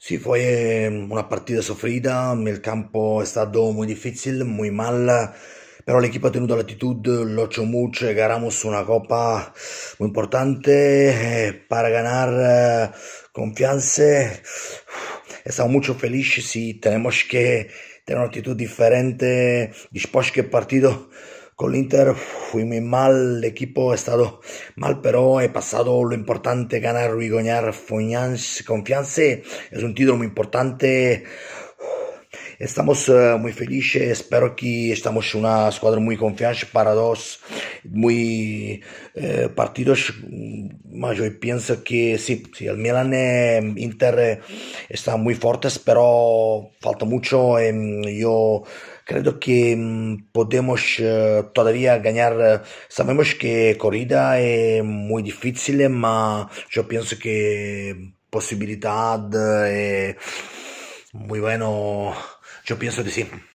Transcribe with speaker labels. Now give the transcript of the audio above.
Speaker 1: Sí, fue una partita sufrida, el campo è stato molto difficile, molto mal, però el ha tenuto la actitud, lo e mucho, ganamos una copa molto importante per ganare confianza. Estamos molto felices y tenemos che tener una actitud diferente después que el partido. Con el Inter fui muy mal, el equipo ha estado mal, pero he pasado lo importante, ganar y ganar confianza. Es un título muy importante. Estamos eh, muy felices, espero que estamos una escuadra muy confiante para dos muy eh, partidos, yo pienso que sí, sí el Milan eh, Inter están muy fuertes, pero falta mucho. Em, yo Creo que mm, podemos eh, todavía ganar. Eh, sabemos que corrida es muy difícil, pero yo pienso que posibilidad es eh, muy bueno. Yo pienso que sí.